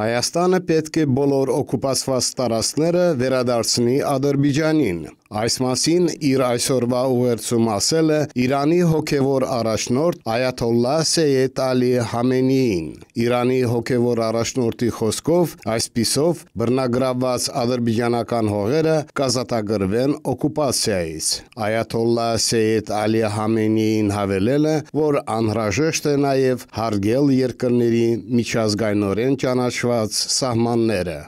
Հայաստանը պետք է բոլոր օկուպացված տարածքները վերադարձնի Ադրբիջանին։ Այս մասին իր այսօրվա ուղերձում ասել է Իրանի հոգևոր առաջնորդ Այաթոլլա Սեյեդ Ալի Համենիին։ Իրանի հոգևոր առաջնորդի խոսքով այսписով բռնագրավված ադրբեջանական հողերը կազատագրվեն օկուպացիայից։ Այաթոլլա Սեյեդ Ալի Համենիին հավելել է, որ անհրաժեշտ է նաև հարգել երկրների միջազգայնորեն ճանաչված սահմանները։